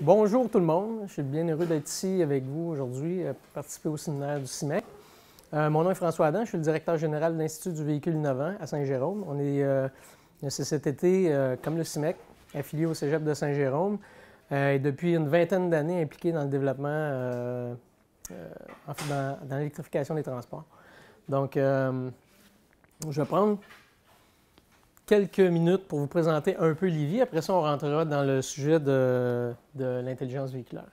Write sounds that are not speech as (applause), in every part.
Bonjour tout le monde, je suis bien heureux d'être ici avec vous aujourd'hui, euh, participer au séminaire du CIMEC. Euh, mon nom est François Adam, je suis le directeur général de l'Institut du véhicule innovant à Saint-Jérôme. On est, euh, cet été, comme le CIMEC, affilié au Cégep de Saint-Jérôme et depuis une vingtaine d'années impliqué dans le développement, dans, dans l'électrification des transports. Donc, je vais prendre quelques minutes pour vous présenter un peu l'IVI. Après ça, on rentrera dans le sujet de, l'intelligence véhiculaire.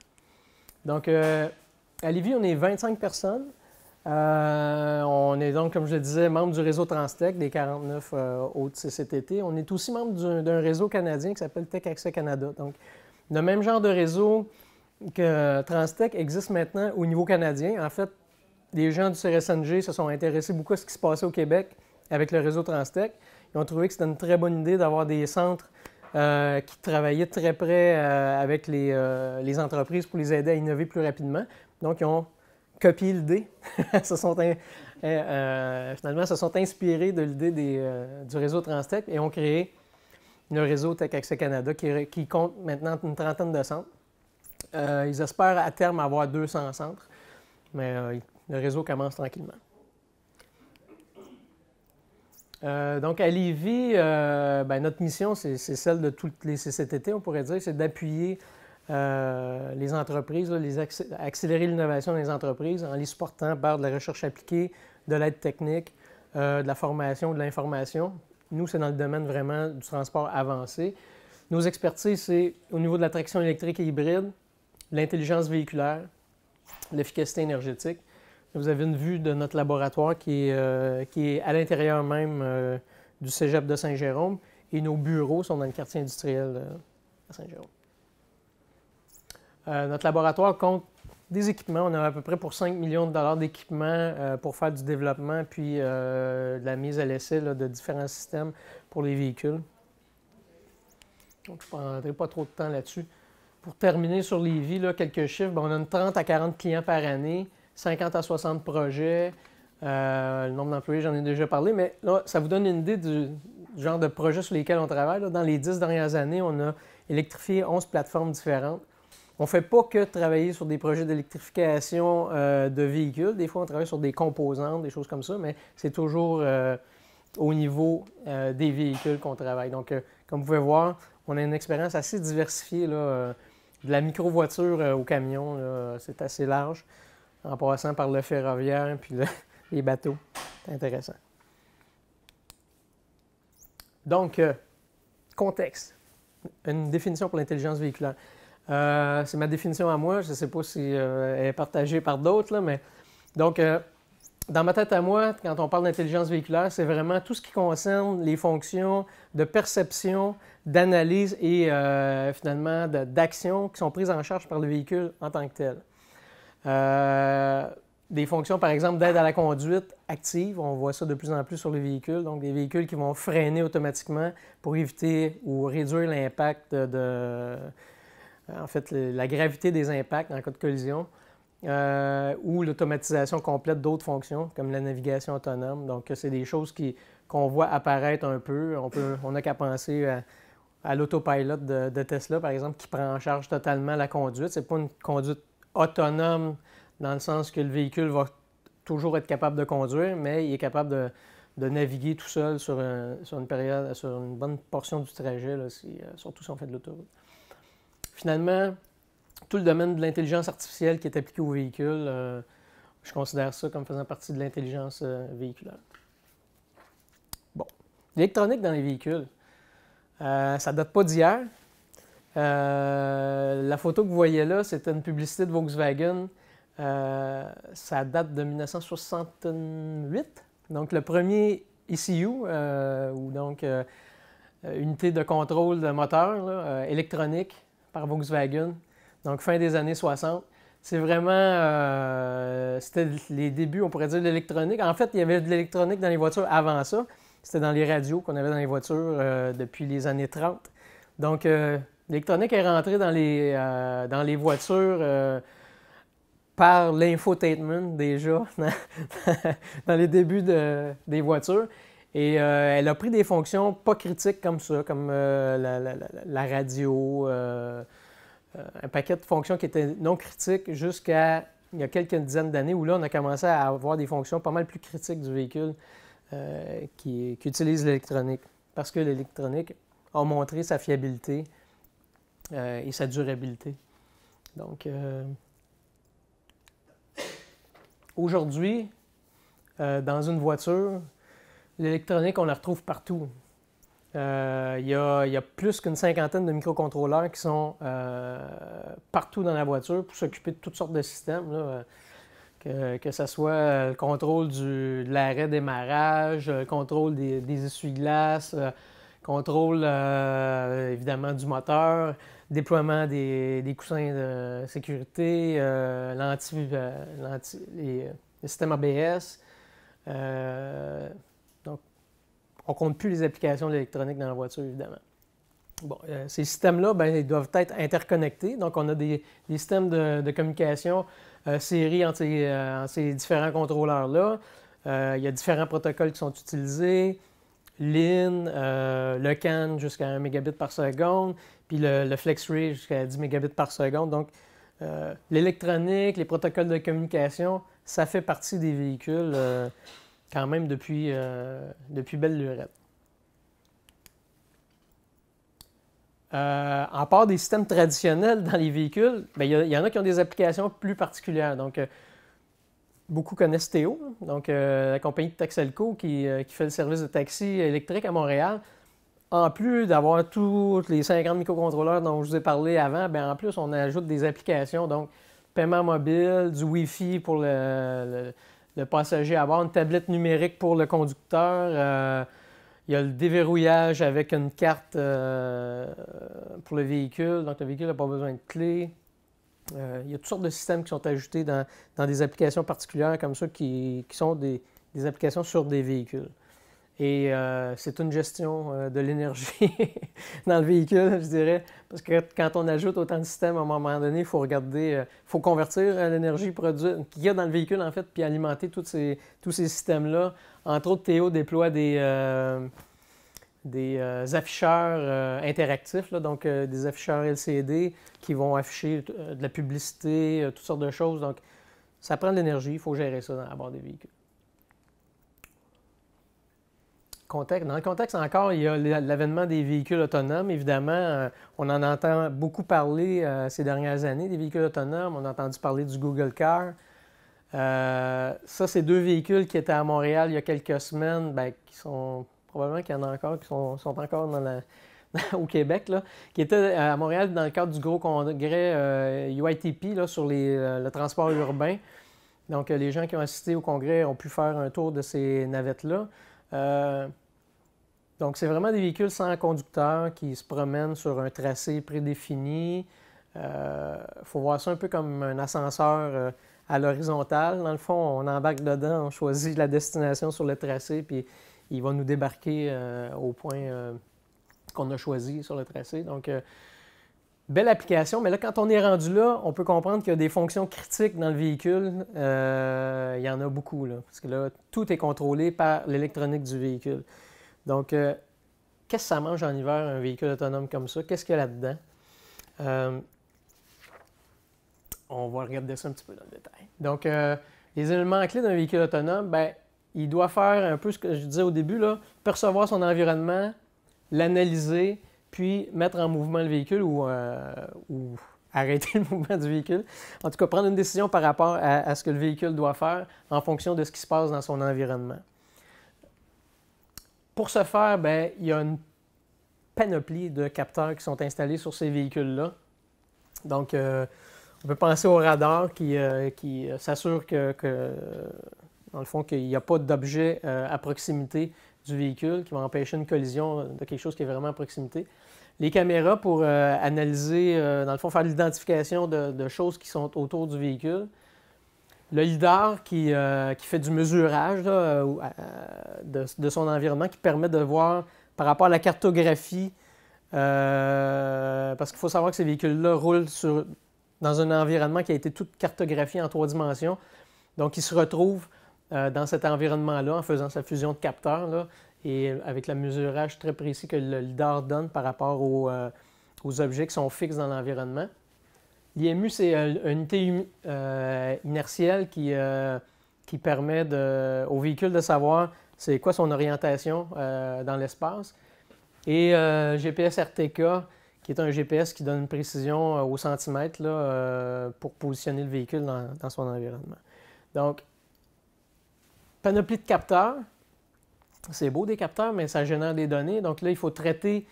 Donc, euh, à Livy, on est 25 personnes. Euh, on est donc, comme je le disais, membre du réseau Transtech des 49 euh, autres CCTT. On est aussi membre d'un réseau canadien qui s'appelle Tech Access Canada. Donc, le même genre de réseau que Transtech existe maintenant au niveau canadien. En fait, les gens du CRSNG se sont intéressés beaucoup à ce qui se passait au Québec avec le réseau Transtech. Ils ont trouvé que c'était une très bonne idée d'avoir des centres euh, qui travaillaient très près euh, avec euh, les, entreprises pour les aider à innover plus rapidement. Donc, ils ont copié l'idée. (laughs) Finalement, ils se sont inspirés de l'idée du réseau Transtech et ont créé le réseau Tech Canada qui, qui, compte maintenant une trentaine de centres. ils espèrent à terme avoir 200 centres, mais le réseau commence tranquillement. Euh, donc, à Lévis, euh, ben, notre mission, c'est celle de toutes les CCTT, on pourrait dire, c'est d'appuyer euh, les entreprises, accélérer l'innovation des entreprises en les supportant par de la recherche appliquée, de l'aide technique, de la formation, de l'information. Nous, c'est dans le domaine vraiment du transport avancé. Nos expertises, c'est au niveau de la traction électrique et hybride, l'intelligence véhiculaire, l'efficacité énergétique. Vous avez une vue de notre laboratoire qui est, euh, à l'intérieur même euh, du cégep de Saint-Jérôme et nos bureaux sont dans le quartier industriel à Saint-Jérôme. Euh, notre laboratoire compte des équipements. On a à peu près pour 5 millions de dollars d'équipements pour faire du développement puis de la mise à l'essai de différents systèmes pour les véhicules. Donc, je ne prendrai pas trop de temps là-dessus. Pour terminer sur les vies, quelques chiffres. on a une 30 à 40 clients par année. 50 à 60 projets. Euh, le nombre d'employés, j'en ai déjà parlé, mais là, ça vous donne une idée du, genre de projets sur lesquels on travaille. dans les 10 dernières années, on a électrifié 11 plateformes différentes. On ne fait pas que travailler sur des projets d'électrification euh, de véhicules. Des fois, on travaille sur des composantes, des choses comme ça, mais c'est toujours euh, au niveau des véhicules qu'on travaille. Donc, comme vous pouvez voir, on a une expérience assez diversifiée, de la micro-voiture au camion, c'est assez large en passant par le ferroviaire puis (laughs) les bateaux. C'est intéressant. Donc, euh, contexte. Une définition pour l'intelligence véhiculaire. Euh, c'est ma définition à moi. Je ne sais pas si euh, elle est partagée par d'autres, mais donc, dans ma tête à moi, quand on parle d'intelligence véhiculaire, c'est vraiment tout ce qui concerne les fonctions de perception, d'analyse et finalement d'action qui sont prises en charge par le véhicule en tant que tel. Euh, des fonctions, par exemple, d'aide à la conduite active. On voit ça de plus en plus sur les véhicules. Donc, des véhicules qui vont freiner automatiquement pour éviter ou réduire l'impact de, euh, En fait, la gravité des impacts en cas de collision. Euh, ou l'automatisation complète d'autres fonctions, comme la navigation autonome. Donc, c'est des choses qu'on voit apparaître un peu. On n'a on qu'à penser à, l'autopilot de, de Tesla, par exemple, qui prend en charge totalement la conduite. C'est pas une conduite autonome dans le sens que le véhicule va toujours être capable de conduire, mais il est capable de, naviguer tout seul sur, une période, sur une bonne portion du trajet, euh, surtout si on fait de l'autoroute. Finalement, tout le domaine de l'intelligence artificielle qui est appliqué au véhicule, euh, je considère ça comme faisant partie de l'intelligence euh, véhiculaire. Bon. L'électronique dans les véhicules, ça ne date pas d'hier. Euh, la photo que vous voyez là, c'était une publicité de Volkswagen. Euh, ça date de 1968. Donc, le premier ECU, euh, ou donc unité de contrôle de moteur électronique par Volkswagen. Donc, fin des années 60. C'est vraiment, c'était les débuts, on pourrait dire, de l'électronique. En fait, il y avait de l'électronique dans les voitures avant ça. C'était dans les radios qu'on avait dans les voitures depuis les années 30. Donc, L'électronique est rentrée dans les, euh, voitures euh, par l'infotainment déjà, (laughs) dans, les débuts des voitures. Et euh, elle a pris des fonctions pas critiques comme ça, comme la, radio, un paquet de fonctions qui étaient non critiques jusqu'à il y a quelques dizaines d'années où là, on a commencé à avoir des fonctions pas mal plus critiques du véhicule qui, qui utilise l'électronique. Parce que l'électronique a montré sa fiabilité euh, et sa durabilité. Donc, euh, aujourd'hui, euh, dans une voiture, l'électronique, on la retrouve partout. Il y, a, plus qu'une cinquantaine de microcontrôleurs qui sont partout dans la voiture pour s'occuper de toutes sortes de systèmes. que, ce soit le contrôle de l'arrêt démarrage, le contrôle des, des essuie-glaces, contrôle évidemment du moteur, déploiement des, coussins de sécurité, euh, euh, l'anti, les, euh, systèmes ABS. donc, on ne compte plus les applications électroniques dans la voiture, évidemment. Bon, ces systèmes-là, ben, ils doivent être interconnectés. Donc, on a des, systèmes de, communication série entre ces différents contrôleurs-là. il y a différents protocoles qui sont utilisés. Lin, euh, le CAN jusqu'à 1 mégabit par seconde, puis le, FlexRay jusqu'à 10 mégabits par seconde. Donc, euh, l'électronique, les protocoles de communication, ça fait partie des véhicules euh, quand même depuis, depuis belle lurette. en part des systèmes traditionnels dans les véhicules, ben, il y, y, en a qui ont des applications plus particulières. Donc, beaucoup connaissent Théo, donc euh, la compagnie de Taxelco euh, qui, fait le service de taxi électrique à Montréal. En plus d'avoir tous les 50 microcontrôleurs dont je vous ai parlé avant, ben, en plus, on ajoute des applications, donc paiement mobile, du Wi-Fi pour le, passager à une tablette numérique pour le conducteur. Euh, il y a le déverrouillage avec une carte pour le véhicule, donc le véhicule n'a pas besoin de clé. Euh, il y a toutes sortes de systèmes qui sont ajoutés dans, dans des applications particulières comme ça, qui, qui sont des, des, applications sur des véhicules. Et euh, c'est une gestion euh, de l'énergie (laughs) dans le véhicule, je dirais, parce que quand on ajoute autant de systèmes, à un moment donné, il faut regarder, faut convertir l'énergie qu'il y a dans le véhicule, en fait, puis alimenter tous ces, tous ces systèmes-là. Entre autres, Théo déploie des, euh, euh, euh, des afficheurs interactifs, donc des afficheurs LCD qui vont afficher de la publicité, toutes sortes de choses. Donc, ça prend de l'énergie, il faut gérer ça dans la barre des véhicules. Contexte. Dans le contexte encore, il y a l'avènement des véhicules autonomes. Évidemment, on en entend beaucoup parler ces dernières années, des véhicules autonomes. On a entendu parler du Google Car. ça, c'est deux véhicules qui étaient à Montréal il y a quelques semaines, ben, qui sont probablement qu'il y en a encore qui sont, encore (laughs) au Québec, là, qui était à Montréal dans le cadre du gros congrès UITP euh, sur euh, le transport urbain. Donc, euh, les gens qui ont assisté au congrès ont pu faire un tour de ces navettes-là. donc, c'est vraiment des véhicules sans conducteur qui se promènent sur un tracé prédéfini. Il faut voir ça un peu comme un ascenseur à l'horizontale. Dans le fond, on embarque dedans, on choisit la destination sur le tracé, puis il va nous débarquer euh, au point euh, qu'on a choisi sur le tracé. Donc, euh, belle application, mais là, quand on est rendu là, on peut comprendre qu'il y a des fonctions critiques dans le véhicule. il y en a beaucoup, là, parce que là, tout est contrôlé par l'électronique du véhicule. Donc, qu'est-ce que ça mange en hiver, un véhicule autonome comme ça? Qu'est-ce qu'il y a là-dedans? on va regarder ça un petit peu dans le détail. Donc, les éléments clés d'un véhicule autonome, bien, il doit faire un peu ce que je disais au début, là, percevoir son environnement, l'analyser, puis mettre en mouvement le véhicule ou, euh, (laughs) arrêter le mouvement du véhicule. En tout cas, prendre une décision par rapport à, ce que le véhicule doit faire en fonction de ce qui se passe dans son environnement. Pour ce faire, ben, il y a une panoplie de capteurs qui sont installés sur ces véhicules-là. Donc, euh, on peut penser au radar qui, euh, qui s'assure que dans le fond, qu'il n'y a pas d'objet euh, à proximité du véhicule qui va empêcher une collision euh, de quelque chose qui est vraiment à proximité. Les caméras pour euh, analyser, dans le fond, faire l'identification de, choses qui sont autour du véhicule. Le LIDAR qui, fait du mesurage de, son environnement, qui permet de voir par rapport à la cartographie, parce qu'il faut savoir que ces véhicules-là roulent sur dans un environnement qui a été tout cartographié en trois dimensions. Donc, ils se retrouvent euh, dans cet environnement-là en faisant sa fusion de capteurs et avec le mesurage très précis que le LIDAR donne par rapport aux, euh, objets qui sont fixes dans l'environnement. L'IMU, c'est une unité euh, inertielle qui, qui permet au véhicule de savoir c'est quoi son orientation dans l'espace. Et GPS RTK, qui est un GPS qui donne une précision au centimètre pour positionner le véhicule dans, dans son environnement. Donc, panoplie de capteurs. C'est beau des capteurs, mais ça génère des données. Donc là, il faut traiter,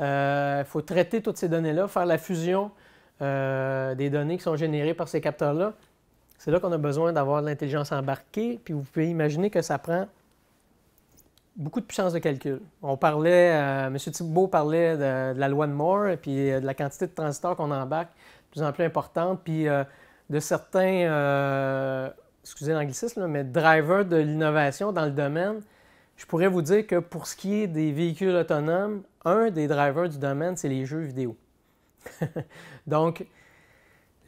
euh, faut traiter toutes ces données-là, faire la fusion euh, des données qui sont générées par ces capteurs-là. C'est là, qu'on a besoin d'avoir de l'intelligence embarquée. Puis vous pouvez imaginer que ça prend beaucoup de puissance de calcul. On parlait, euh, M. Thibault parlait de, la loi de Moore, puis de la quantité de transistors qu'on embarque, de plus en plus importante, puis de certains excusez l'anglicisme, mais driver de l'innovation dans le domaine, je pourrais vous dire que pour ce qui est des véhicules autonomes, un des drivers du domaine, c'est les jeux vidéo. (laughs) Donc,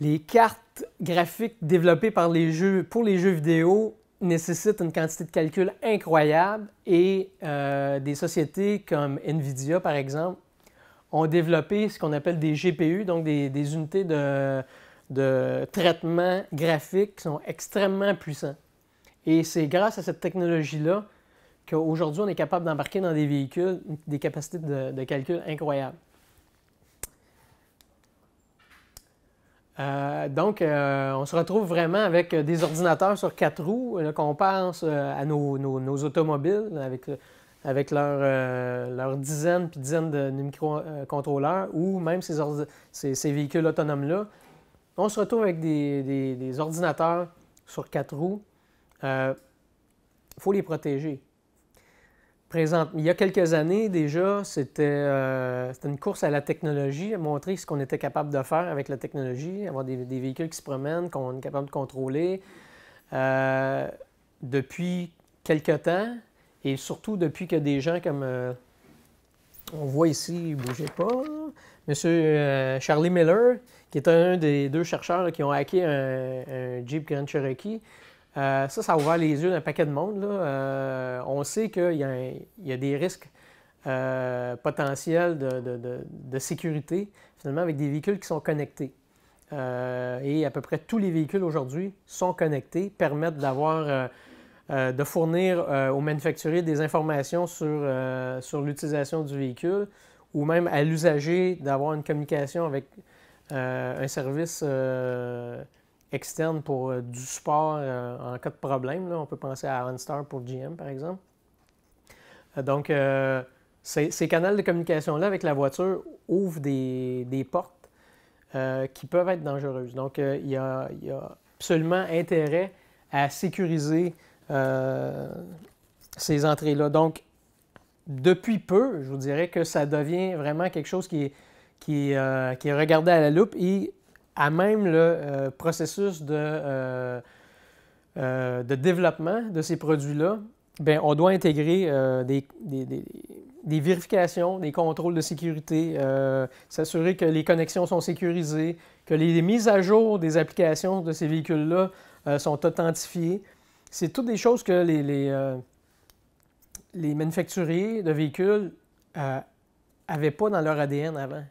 les cartes graphiques développées par les jeux, pour les jeux vidéo nécessitent une quantité de calcul incroyable et euh, des sociétés comme Nvidia, par exemple, ont développé ce qu'on appelle des GPU, donc des unités de, de traitements graphiques qui sont extrêmement puissants. Et c'est grâce à cette technologie-là qu'aujourd'hui, on est capable d'embarquer dans des véhicules des capacités de, calcul incroyables. Euh, donc, euh, on se retrouve vraiment avec des ordinateurs sur quatre roues, euh, qu'on pense à nos, automobiles avec, avec leurs dizaines puis dizaines de, microcontrôleurs ou même ces véhicules autonomes-là on se retrouve avec des, ordinateurs sur quatre roues. Il euh, faut les protéger. il y a quelques années déjà, euh, c'était une course à la technologie, à montrer ce qu'on était capable de faire avec la technologie, avoir des, véhicules qui se promènent, qu'on est capable de contrôler. Euh, depuis quelques temps, et surtout depuis que des gens comme on voit ici, ne pas, Monsieur Charlie Miller, qui est un des deux chercheurs qui ont hacké un, Jeep Grand Cherokee. Euh, ça, ça a ouvert les yeux d'un paquet de monde. Euh, on sait qu'il y, a des risques euh, potentiels de, sécurité, finalement, avec des véhicules qui sont connectés. et à peu près tous les véhicules aujourd'hui sont connectés, permettent d'avoir, de fournir aux manufacturiers des informations sur, sur l'utilisation du véhicule ou même à l'usager d'avoir une communication avec euh, un service euh, externe pour euh, du support en cas de problème. On peut penser à OnStar pour GM, par exemple. donc, ces, ces, canaux de communication-là avec la voiture ouvrent des, portes qui peuvent être dangereuses. Donc, il, y a, absolument intérêt à sécuriser ces entrées-là. Donc, depuis peu, je vous dirais que ça devient vraiment quelque chose qui est euh, qui, est regardé à la loupe et à même le euh, processus euh, de, développement de ces produits-là, ben, on doit intégrer des, vérifications, des contrôles de sécurité, s'assurer que les connexions sont sécurisées, que les, mises à jour des applications de ces véhicules-là sont authentifiées. C'est toutes des choses que les, les, manufacturiers de véhicules n'avaient pas dans leur ADN avant.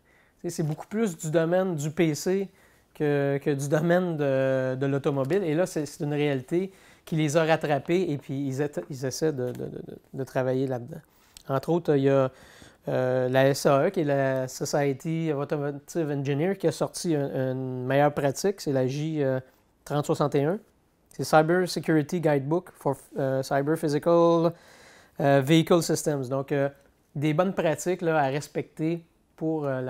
C'est beaucoup plus du domaine du PC que, du domaine de, l'automobile. Et là, c'est une réalité qui les a rattrapés et puis ils, essaient de, travailler là-dedans. Entre autres, il y a euh, la SAE, qui est la Society of Automotive Engineers, qui a sorti une, meilleure pratique, c'est la J3061. Euh, c'est Cyber Security Guidebook for euh, Cyber Physical Vehicle Systems. Donc, des bonnes pratiques à respecter pour euh,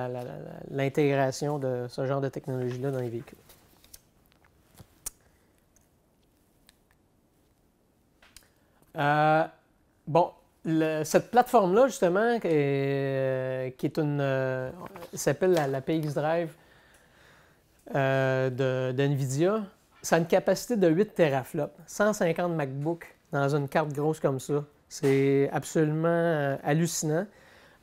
l'intégration de ce genre de technologie-là dans les véhicules. Euh, bon, cette plateforme-là, justement, euh, qui est, une. s'appelle la, PX Drive euh, d'NVIDIA, ça a une capacité de 8 teraflops, 150 MacBooks dans une carte grosse comme ça. C'est absolument hallucinant.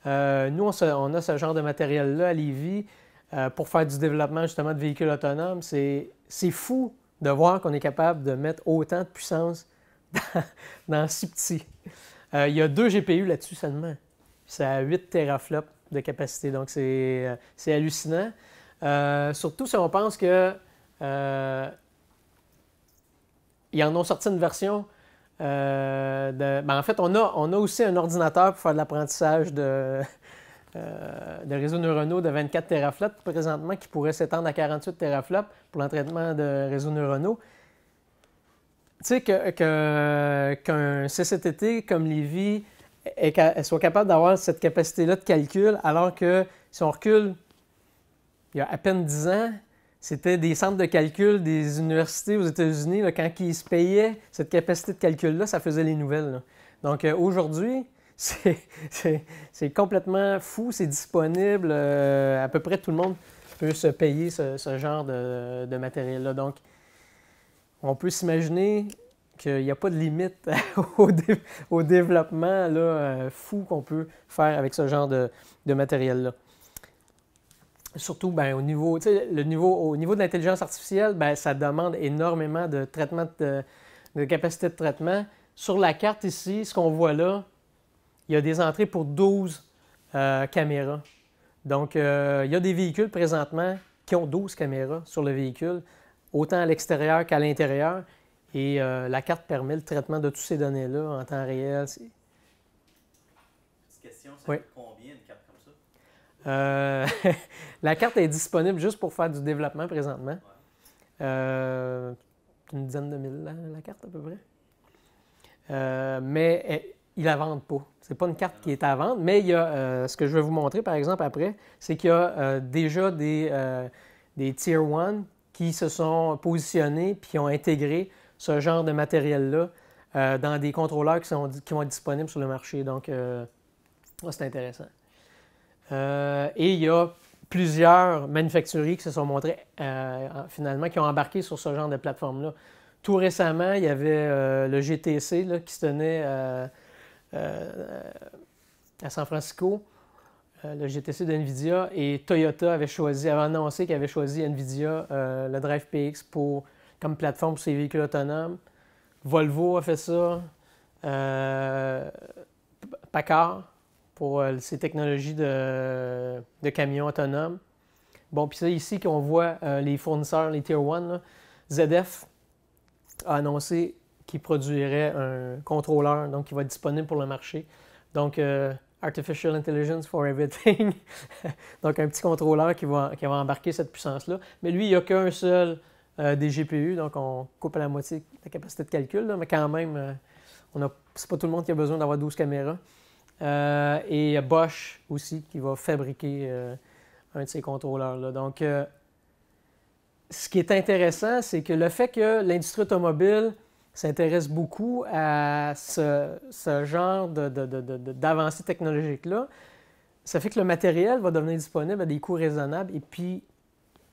Euh, nous, on, a ce genre de matériel-là à Lévis euh, pour faire du développement justement de véhicules autonomes. C'est fou de voir qu'on est capable de mettre autant de puissance (laughs) dans, dans si petit. Euh, il y a deux GPU là-dessus seulement. Ça a 8 teraflops de capacité, donc c'est hallucinant. surtout si on pense que ils en ont sorti une version euh, ben, en fait, on a, aussi un ordinateur pour faire de l'apprentissage de, (laughs) euh, réseaux neuronaux de 24 teraflops présentement qui pourrait s'étendre à 48 teraflops pour l'entraînement de réseaux neuronaux. Tu sais, qu'un CCTT comme Lévi soit capable d'avoir cette capacité-là de calcul, alors que si on recule il y a à peine 10 ans, c'était des centres de calcul des universités aux États-Unis. Quand ils se payaient cette capacité de calcul-là, ça faisait les nouvelles. Donc euh, aujourd'hui, (laughs) c'est complètement fou, c'est disponible. Euh, à peu près tout le monde peut se payer ce, genre de, matériel-là. Donc, on peut s'imaginer qu'il n'y a pas de limite (laughs) au, développement euh, fou qu'on peut faire avec ce genre de matériel-là surtout ben, au, niveau, le niveau, au niveau de l'intelligence artificielle, ben, ça demande énormément de traitement de, capacité de traitement. Sur la carte ici, ce qu'on voit là, il y a des entrées pour 12 euh, caméras. Donc, euh, il y a des véhicules présentement qui ont 12 caméras sur le véhicule, autant à l'extérieur qu'à l'intérieur. Et euh, la carte permet le traitement de toutes ces données-là en temps réel. Petite question, ça euh, (laughs) la carte est disponible juste pour faire du développement présentement. Euh, une dizaine de mille la, carte à peu près. Euh, mais eh, il ne la vendent pas. C'est pas une carte qui est à vendre, mais il y a ce que je vais vous montrer par exemple après, c'est qu'il y a déjà des, des Tier 1 qui se sont positionnés puis qui ont intégré ce genre de matériel-là dans des contrôleurs qui, sont, qui vont être disponibles sur le marché. Donc, c'est intéressant. Euh, et il y a plusieurs manufacturiers qui se sont montrés euh, finalement, qui ont embarqué sur ce genre de plateforme-là. Tout récemment, il y avait euh, le GTC qui se tenait à San Francisco, le GTC d'NVIDIA, et Toyota avait choisi, avait annoncé qu'il avait choisi NVIDIA, le Drive PX, pour, comme plateforme pour ses véhicules autonomes. Volvo a fait ça. Packard pour euh, ces technologies de, camions autonomes. Bon, puis c'est ici qu'on voit euh, les fournisseurs, les Tier 1. ZF a annoncé qu'il produirait un contrôleur, donc qui va être disponible pour le marché. Donc, euh, Artificial Intelligence for Everything. (laughs) donc, un petit contrôleur qui va, qui va embarquer cette puissance-là. Mais lui, il n'y a qu'un seul des GPU, donc on coupe à la moitié la capacité de calcul, mais quand même, ce n'est pas tout le monde qui a besoin d'avoir 12 caméras. Euh, et Bosch aussi, qui va fabriquer euh, un de ces contrôleurs-là. Donc, euh, ce qui est intéressant, c'est que le fait que l'industrie automobile s'intéresse beaucoup à ce, ce genre d'avancée technologique-là, ça fait que le matériel va devenir disponible à des coûts raisonnables. Et puis,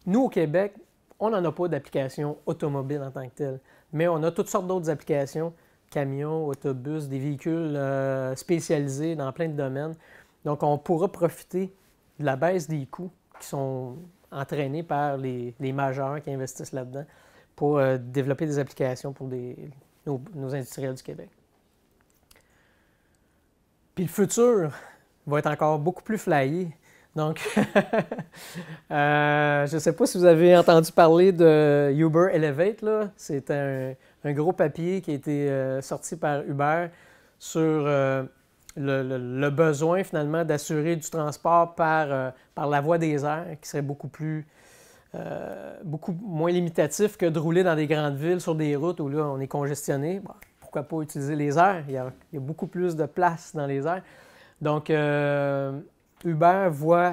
nous, au Québec, on n'en a pas d'application automobile en tant que telle, mais on a toutes sortes d'autres applications camions, autobus, des véhicules euh, spécialisés dans plein de domaines. Donc, on pourra profiter de la baisse des coûts qui sont entraînés par les, majeurs qui investissent là-dedans pour euh, développer des applications pour nos, nos, industriels du Québec. Puis le futur va être encore beaucoup plus flyé donc, (laughs) euh, je ne sais pas si vous avez entendu parler de Uber Elevate. là. C'est un, gros papier qui a été euh, sorti par Uber sur euh, le, besoin finalement d'assurer du transport par, par la voie des airs, qui serait beaucoup plus beaucoup moins limitatif que de rouler dans des grandes villes sur des routes où là on est congestionné. pourquoi pas utiliser les airs? il y, a, beaucoup plus de place dans les airs. Donc Uber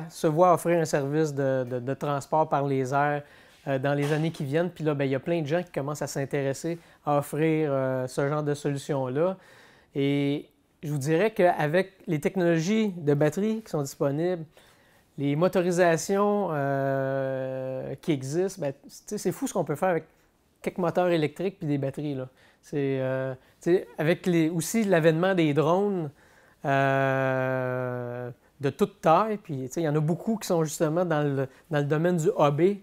se voit offrir un service de, transport par les airs euh, dans les années qui viennent. Puis là, ben, il y a plein de gens qui commencent à s'intéresser à offrir euh, ce genre de solution-là. Et je vous dirais qu'avec les technologies de batterie qui sont disponibles, les motorisations euh, qui existent, ben, c'est fou ce qu'on peut faire avec quelques moteurs électriques puis des batteries. Là. avec aussi l'avènement des drones, de toute taille. Puis, il y en a beaucoup qui sont justement dans le, domaine du AB,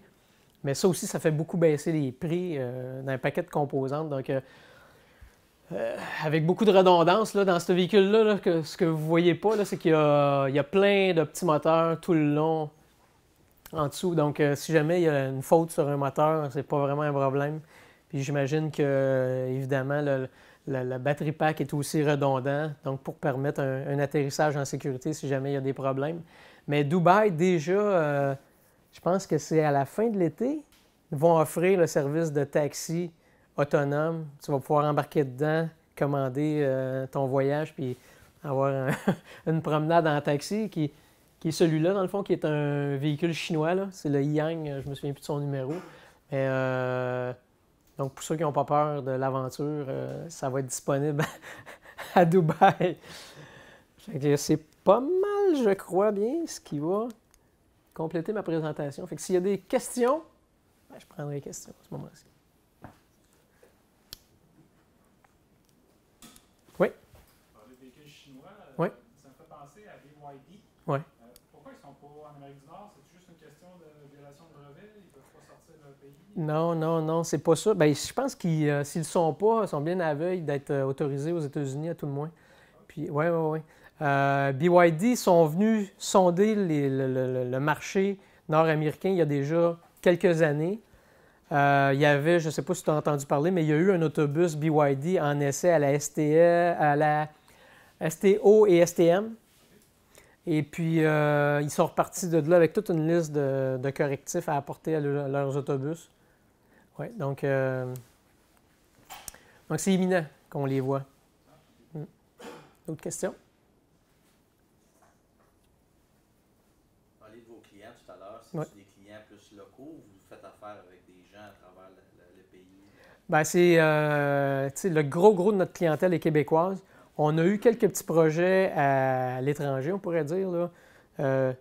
Mais ça aussi, ça fait beaucoup baisser les prix euh, d'un paquet de composantes. Donc, euh, euh, avec beaucoup de redondance dans ce véhicule-là, ce que vous ne voyez pas, c'est qu'il y, a plein de petits moteurs tout le long en dessous. Donc, si jamais il y a une faute sur un moteur, c'est pas vraiment un problème. Puis j'imagine que, évidemment, la, batterie pack est aussi redondant, donc pour permettre un, atterrissage en sécurité si jamais il y a des problèmes. Mais Dubaï, déjà, euh, je pense que c'est à la fin de l'été, ils vont offrir le service de taxi autonome. Tu vas pouvoir embarquer dedans, commander euh, ton voyage, puis avoir (laughs) une promenade en taxi qui, est celui-là, dans le fond, qui est un véhicule chinois. C'est le Yang, je me souviens plus de son numéro. Mais euh, donc, pour ceux qui n'ont pas peur de l'aventure, euh, ça va être disponible (laughs) à Dubaï. c'est pas mal, je crois bien, ce qui va compléter ma présentation. Fait que s'il y a des questions, ben, je prendrai les questions à ce moment-ci. Oui? Ah, euh, oui. Ça me fait penser à BYD. Oui. Euh, pourquoi ils ne sont pas en Amérique du Nord? Non, non, non, c'est pas ça. Ben, je pense qu'ils, s'ils euh, s'ils le sont pas, ils sont bien à veille d'être euh, autorisés aux États-Unis à tout le moins. Puis, ouais, oui. Euh, BYD sont venus sonder le, marché nord-américain il y a déjà quelques années. il y avait, je ne sais pas si tu as entendu parler, mais il y a eu un autobus BYD en essai à la e, à la STO et STM et puis, euh, ils sont repartis de là avec toute une liste de, correctifs à apporter à, leurs autobus. Ouais, donc, euh, donc c'est imminent qu'on les voit. Autre hmm. D'autres questions? Vous parlez de vos clients tout à l'heure. C'est des clients plus locaux ou vous faites affaire avec des gens à travers le, pays? Bien, c'est euh, le gros gros de notre clientèle est québécoise. On a eu quelques petits projets à l'étranger, on pourrait dire. Euh,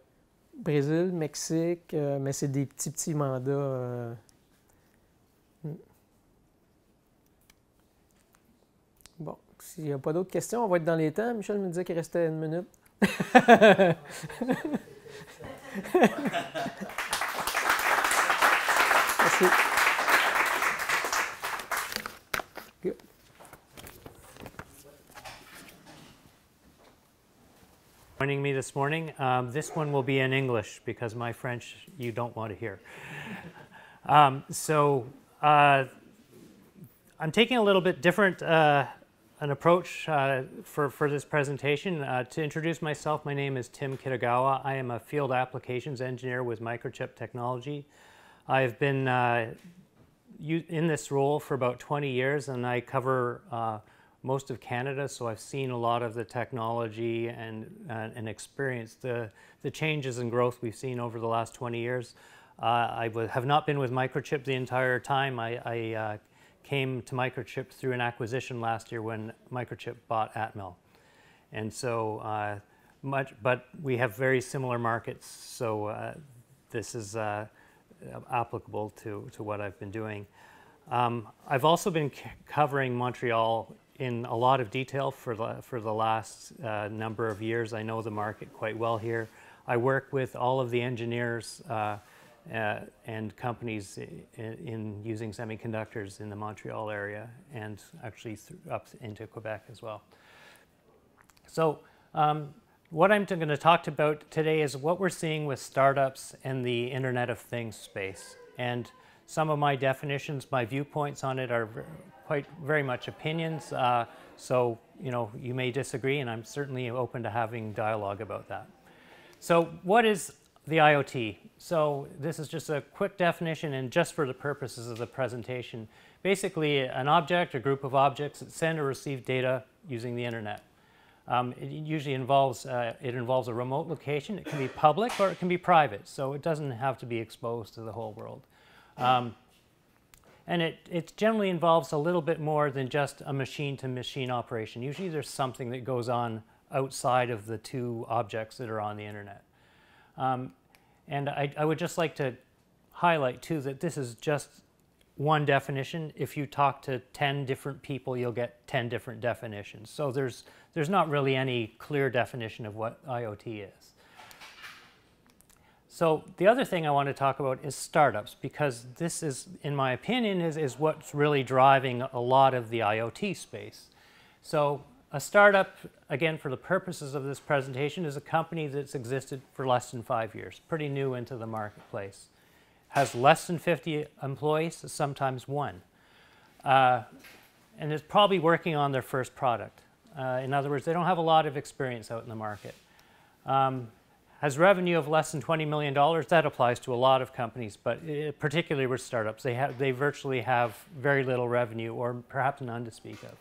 Brésil, Mexique, euh, mais c'est des petits, petits mandats. Euh. Bon, s'il n'y a pas d'autres questions, on va être dans les temps. Michel me disait qu'il restait une minute. (laughs) Merci. this morning. Um, this one will be in English because my French you don't want to hear. (laughs) Um, so uh, I'm taking a little bit different uh, an approach uh, for, for this presentation. Uh, to introduce myself, my name is Tim Kitagawa. I am a field applications engineer with Microchip Technology. I've been uh, in this role for about 20 years and I cover uh, most of Canada, so I've seen a lot of the technology and, uh, and experienced the, the changes and growth we've seen over the last 20 years. Uh, I have not been with Microchip the entire time. I, I uh, came to Microchip through an acquisition last year when Microchip bought Atmel. And so uh, much, but we have very similar markets, so uh, this is uh, applicable to, to what I've been doing. Um, I've also been covering Montreal in a lot of detail for the, for the last uh, number of years. I know the market quite well here. I work with all of the engineers uh, uh, and companies in, in, using semiconductors in the Montreal area and actually up into Quebec as well. So um, what I'm going to talk about today is what we're seeing with startups in the Internet of Things space. And some of my definitions, my viewpoints on it are quite very much opinions. Uh, so, you know, you may disagree, and I'm certainly open to having dialogue about that. So, what is the IoT? So, this is just a quick definition, and just for the purposes of the presentation. Basically, an object, a group of objects that send or receive data using the internet. Um, it usually involves, uh, it involves a remote location. It can be public or it can be private, so it doesn't have to be exposed to the whole world. Um, and it, it generally involves a little bit more than just a machine-to-machine -machine operation. Usually there's something that goes on outside of the two objects that are on the internet. Um, and I, I would just like to highlight too that this is just one definition. If you talk to 10 different people, you'll get 10 different definitions. So there's, there's not really any clear definition of what IoT is. So the other thing I want to talk about is startups because this is, in my opinion, is, is what's really driving a lot of the IoT space. So a startup, again, for the purposes of this presentation, is a company that's existed for less than five years, pretty new into the marketplace. Has less than 50 employees, sometimes one. Uh, and is probably working on their first product. Uh, in other words, they don't have a lot of experience out in the market. Um, has revenue of less than $20 million, that applies to a lot of companies, but it, uh, particularly with startups. They, have, they virtually have very little revenue or perhaps none to speak of.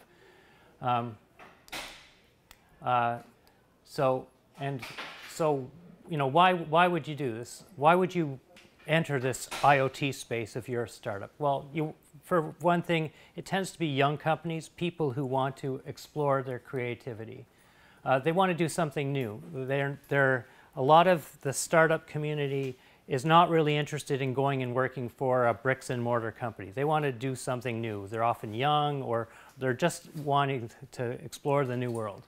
Um, uh, so, and so, you know, why, why would you do this? Why would you enter this IoT space if you're a startup? Well, you, for one thing, it tends to be young companies, people who want to explore their creativity. Uh, they want to do something new. They're, they're a lot of the startup community is not really interested in going and working for a bricks and mortar company. They want to do something new. They're often young or they're just wanting to explore the new world.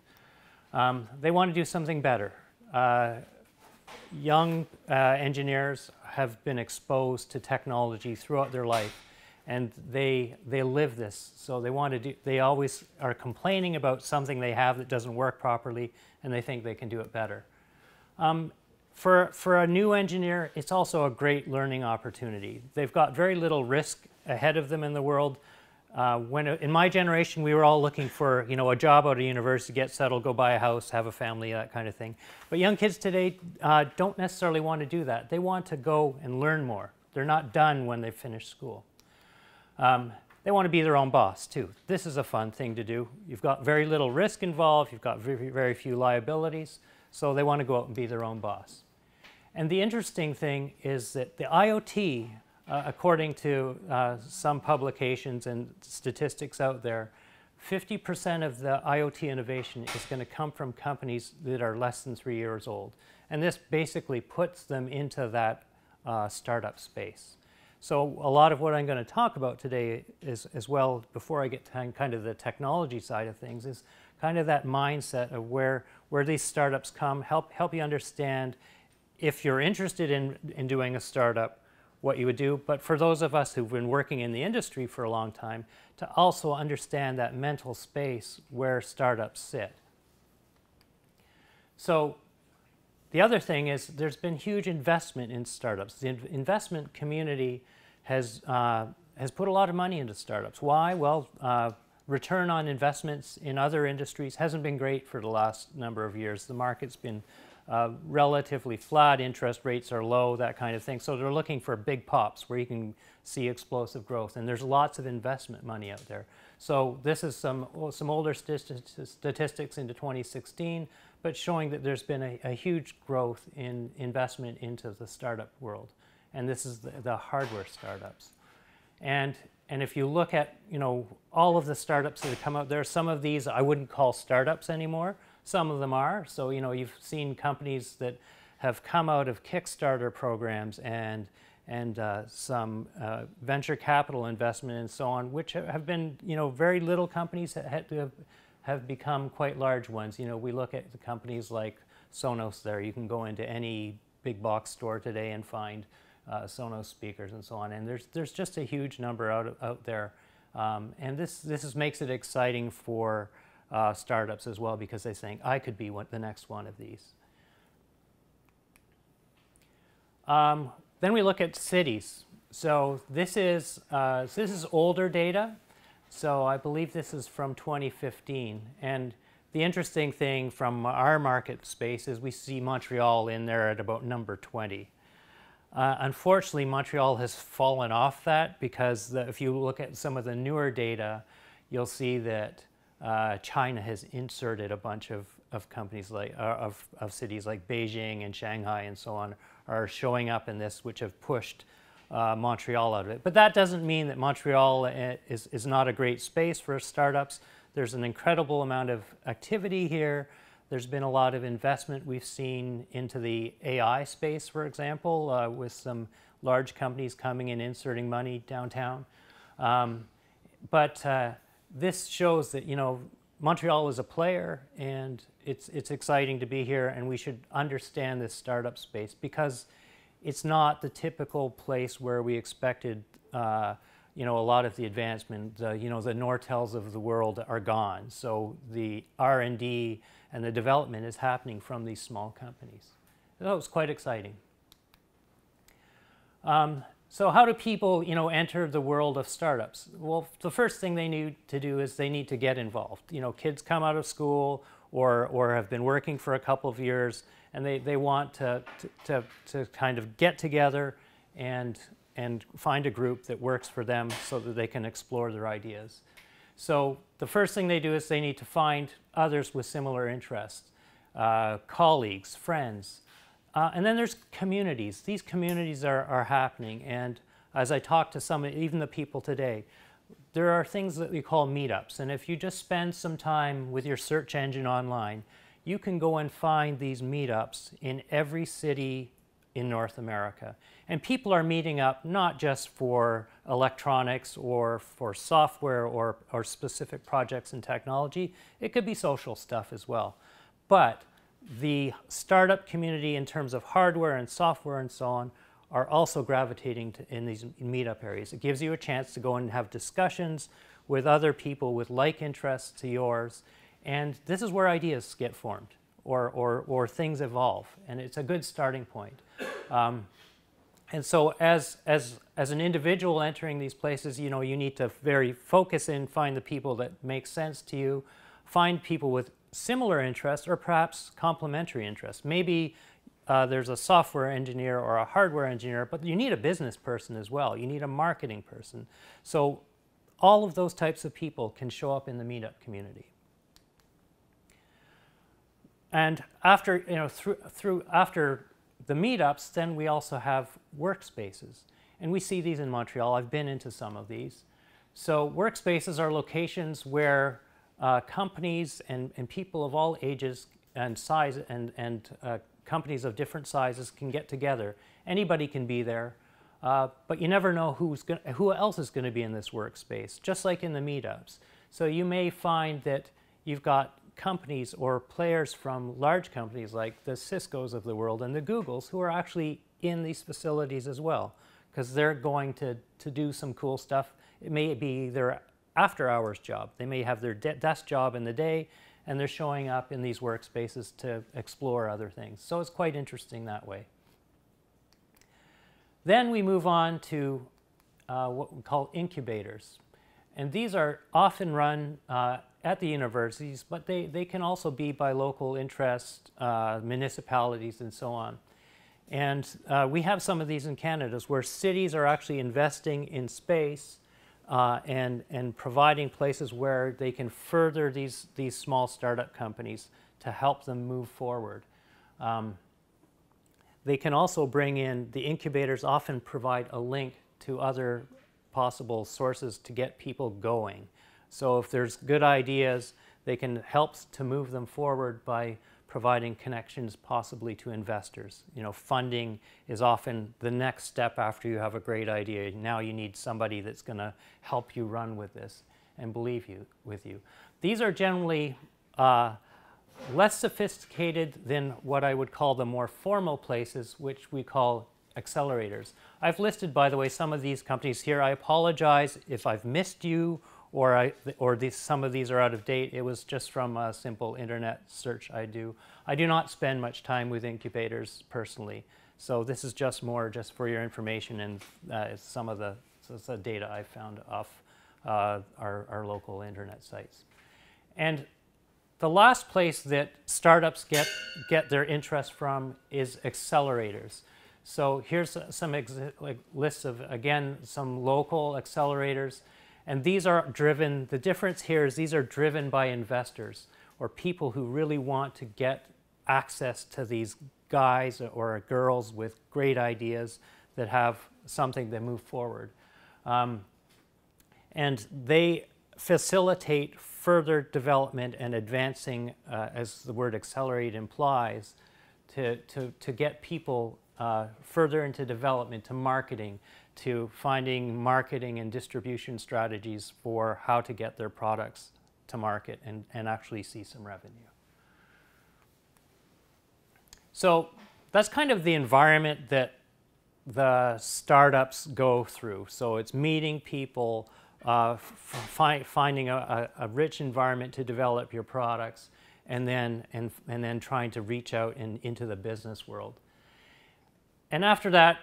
Um, they want to do something better. Uh, young uh, engineers have been exposed to technology throughout their life and they, they live this. So they want to do, they always are complaining about something they have that doesn't work properly and they think they can do it better. Um, for, for a new engineer, it's also a great learning opportunity. They've got very little risk ahead of them in the world. Uh, when uh, in my generation, we were all looking for you know a job out of university, get settled, go buy a house, have a family, that kind of thing. But young kids today uh, don't necessarily want to do that. They want to go and learn more. They're not done when they finish school. Um, they want to be their own boss too. This is a fun thing to do. You've got very little risk involved. You've got very, very few liabilities. So they want to go out and be their own boss. And the interesting thing is that the IoT, uh, according to uh, some publications and statistics out there, 50% of the IoT innovation is going to come from companies that are less than three years old. And this basically puts them into that uh, startup space. So a lot of what I'm going to talk about today is as well, before I get to kind of the technology side of things, is kind of that mindset of where where these startups come, help, help you understand if you're interested in, in doing a startup, what you would do. But for those of us who've been working in the industry for a long time, to also understand that mental space where startups sit. So the other thing is there's been huge investment in startups. The in investment community has, uh, has put a lot of money into startups. Why? Well, uh, return on investments in other industries hasn't been great for the last number of years. The market's been uh, relatively flat, interest rates are low, that kind of thing. So they're looking for big pops where you can see explosive growth. And there's lots of investment money out there. So this is some, some older statistics into 2016, but showing that there's been a, a huge growth in investment into the startup world. And this is the, the hardware startups. And and if you look at you know all of the startups that have come out, there are some of these I wouldn't call startups anymore. Some of them are. So you know you've seen companies that have come out of Kickstarter programs and and uh, some uh, venture capital investment and so on, which have been you know very little companies that have, have become quite large ones. You know we look at the companies like Sonos. There you can go into any big box store today and find uh, Sonos speakers and so on. And there's, there's just a huge number out, out there. Um, and this, this is, makes it exciting for uh, startups as well because they're saying, I could be one, the next one of these. Um, then we look at cities. So this is, uh, so this is older data. So I believe this is from 2015. And the interesting thing from our market space is we see Montreal in there at about number 20. Uh, unfortunately, Montreal has fallen off that because the, if you look at some of the newer data, you'll see that uh, China has inserted a bunch of, of companies like uh, of, of cities like Beijing and Shanghai and so on are showing up in this, which have pushed uh, Montreal out of it. But that doesn't mean that Montreal uh, is, is not a great space for startups. There's an incredible amount of activity here. There's been a lot of investment we've seen into the AI space, for example, uh, with some large companies coming and inserting money downtown. Um, but uh, this shows that, you know, Montreal is a player and it's, it's exciting to be here and we should understand this startup space because it's not the typical place where we expected uh, you know, a lot of the advancement, uh, you know, the Nortels of the world are gone. So the R&D and the development is happening from these small companies. that was quite exciting. Um, so how do people, you know, enter the world of startups? Well, the first thing they need to do is they need to get involved. You know, kids come out of school or, or have been working for a couple of years and they, they want to, to, to, to kind of get together and, and find a group that works for them so that they can explore their ideas. So the first thing they do is they need to find others with similar interests, uh, colleagues, friends. Uh, and then there's communities. These communities are, are happening. And as I talk to some, even the people today, there are things that we call meetups. And if you just spend some time with your search engine online, you can go and find these meetups in every city in North America. And people are meeting up not just for electronics or for software or, or specific projects in technology, it could be social stuff as well. But the startup community in terms of hardware and software and so on are also gravitating to, in these meetup areas. It gives you a chance to go and have discussions with other people with like interests to yours. And this is where ideas get formed or, or, or things evolve. And it's a good starting point. Um, and so as, as, as an individual entering these places, you know, you need to very focus in, find the people that make sense to you, find people with similar interests or perhaps complementary interests. Maybe uh, there's a software engineer or a hardware engineer, but you need a business person as well. You need a marketing person. So all of those types of people can show up in the meetup community. And after, you know, through, through after the meetups, then we also have workspaces. And we see these in Montreal. I've been into some of these. So workspaces are locations where uh, companies and, and people of all ages and size and, and uh, companies of different sizes can get together. Anybody can be there, uh, but you never know who's gonna, who else is going to be in this workspace, just like in the meetups. So you may find that you've got companies or players from large companies like the Ciscos of the world and the Googles who are actually in these facilities as well because they're going to, to do some cool stuff. It may be their after hours job. They may have their desk job in the day and they're showing up in these workspaces to explore other things. So it's quite interesting that way. Then we move on to uh, what we call incubators. And these are often run uh, at the universities, but they, they can also be by local interest, uh, municipalities, and so on. And uh, we have some of these in Canada where cities are actually investing in space uh, and, and providing places where they can further these, these small startup companies to help them move forward. Um, they can also bring in, the incubators often provide a link to other possible sources to get people going. So if there's good ideas, they can help to move them forward by providing connections possibly to investors. You know, funding is often the next step after you have a great idea. Now you need somebody that's going to help you run with this and believe you with you. These are generally uh, less sophisticated than what I would call the more formal places, which we call accelerators. I've listed, by the way, some of these companies here. I apologize if I've missed you or, I, or these, some of these are out of date. It was just from a simple internet search I do. I do not spend much time with incubators personally. So this is just more just for your information and uh, some of the, so the data I found off uh, our, our local internet sites. And the last place that startups get, get their interest from is accelerators. So here's some lists of, again, some local accelerators and these are driven, the difference here is these are driven by investors or people who really want to get access to these guys or girls with great ideas that have something to move forward. Um, and they facilitate further development and advancing, uh, as the word accelerate implies, to, to, to get people uh, further into development, to marketing, to finding marketing and distribution strategies for how to get their products to market and, and actually see some revenue. So that's kind of the environment that the startups go through. So it's meeting people, uh, fi finding a, a, rich environment to develop your products, and then, and, and then trying to reach out in, into the business world. And after that,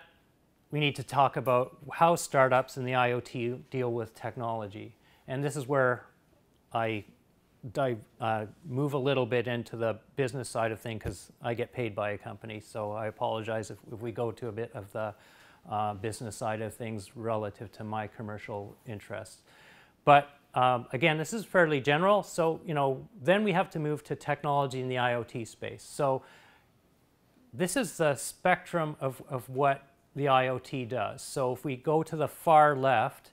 we need to talk about how startups and the IoT deal with technology. And this is where I dive, uh, move a little bit into the business side of things because I get paid by a company. So I apologize if, if we go to a bit of the uh, business side of things relative to my commercial interests. But um, again, this is fairly general. So, you know, then we have to move to technology in the IoT space. So this is the spectrum of, of what the IoT does. So if we go to the far left,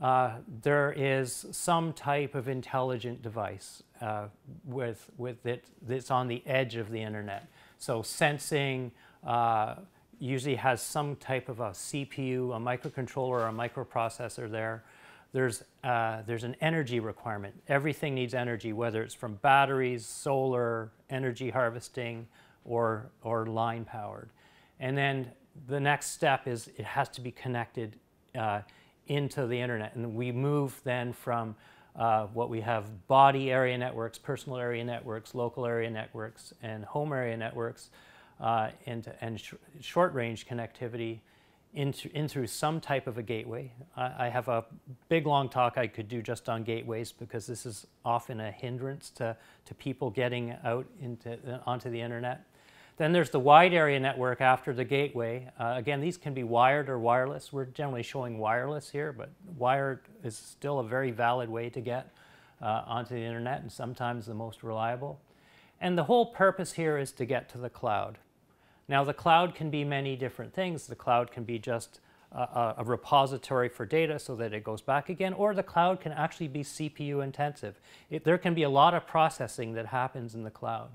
uh, there is some type of intelligent device uh, with, with it that's on the edge of the internet. So sensing uh, usually has some type of a CPU, a microcontroller, a microprocessor there. There's, uh, there's an energy requirement. Everything needs energy, whether it's from batteries, solar, energy harvesting, or, or line powered. And then the next step is it has to be connected uh, into the internet. And we move then from uh, what we have body area networks, personal area networks, local area networks, and home area networks, uh, and, and sh short range connectivity into, in through some type of a gateway. I, I, have a big long talk I could do just on gateways because this is often a hindrance to, to people getting out into, onto the internet then there's the wide area network after the gateway. Uh, again, these can be wired or wireless. We're generally showing wireless here, but wired is still a very valid way to get uh, onto the internet and sometimes the most reliable. And the whole purpose here is to get to the cloud. Now, the cloud can be many different things. The cloud can be just a, a repository for data so that it goes back again, or the cloud can actually be CPU intensive. It, there can be a lot of processing that happens in the cloud.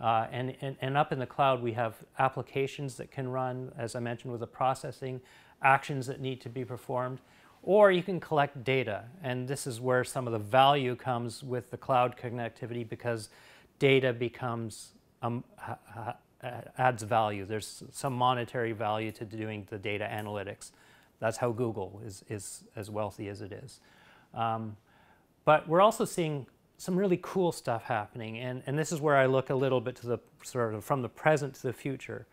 Uh, and, and, and, up in the cloud, we have applications that can run, as I mentioned, with the processing, actions that need to be performed, or you can collect data. And this is where some of the value comes with the cloud connectivity because data becomes, um, adds value. There's some monetary value to doing the data analytics. That's how Google is, is as wealthy as it is. Um, but we're also seeing some really cool stuff happening. And, and this is where I look a little bit to the sort of from the present to the future.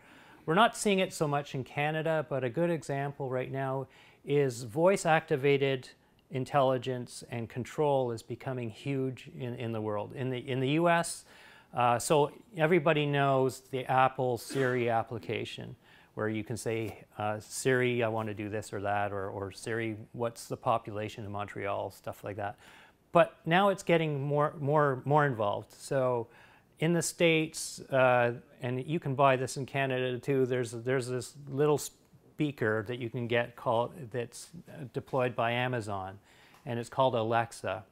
We're not seeing it so much in Canada, but a good example right now is voice activated intelligence and control is becoming huge in, in the world. In the, in the US, uh, so everybody knows the Apple Siri application where you can say, uh, Siri, I want to do this or that, or, or Siri, what's the population in Montreal, stuff like that. But now it's getting more, more, more involved. So in the States, uh, and you can buy this in Canada too, there's, there's this little speaker that you can get called, that's uh, deployed by Amazon, and it's called Alexa.